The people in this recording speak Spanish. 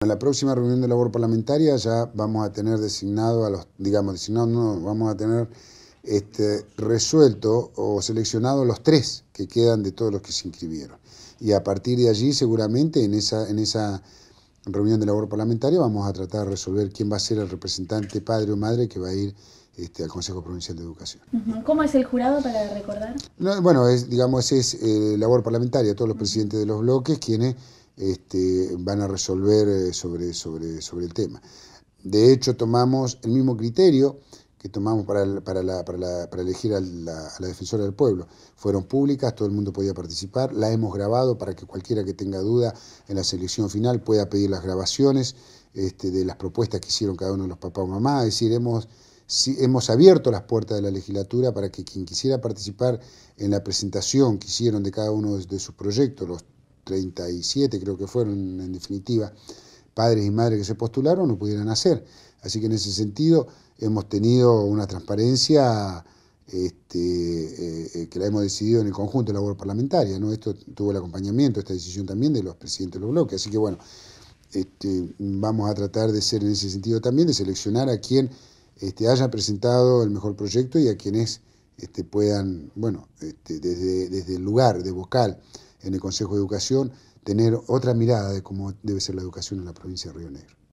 En la próxima reunión de labor parlamentaria ya vamos a tener designado a los, digamos, designado no, vamos a tener este, resuelto o seleccionado los tres que quedan de todos los que se inscribieron. Y a partir de allí, seguramente, en esa, en esa reunión de labor parlamentaria vamos a tratar de resolver quién va a ser el representante padre o madre que va a ir este, al Consejo Provincial de Educación. ¿Cómo es el jurado para recordar? bueno, es, digamos, es eh, labor parlamentaria, todos los presidentes de los bloques quienes este, van a resolver eh, sobre, sobre, sobre el tema. De hecho, tomamos el mismo criterio que tomamos para, la, para, elegir a la, defensora del pueblo. Fueron públicas, todo el mundo podía participar, la hemos grabado para que cualquiera que tenga duda en la selección final pueda pedir las grabaciones este, de las propuestas que hicieron cada uno de los papás o mamás. Es decir, hemos, hemos abierto las puertas de la legislatura para que quien quisiera participar en la presentación que hicieron de cada uno de, de sus proyectos, los 37 creo que fueron en definitiva, padres y madres que se postularon, no pudieran hacer. Así que en ese sentido hemos tenido una transparencia este, eh, eh, que la hemos decidido en el conjunto de la labor parlamentaria. ¿no? Esto tuvo el acompañamiento, esta decisión también de los presidentes de los bloques. Así que bueno, este, vamos a tratar de ser en ese sentido también, de seleccionar a quien este, haya presentado el mejor proyecto y a quienes puedan, bueno, desde, desde el lugar de vocal en el Consejo de Educación, tener otra mirada de cómo debe ser la educación en la provincia de Río Negro.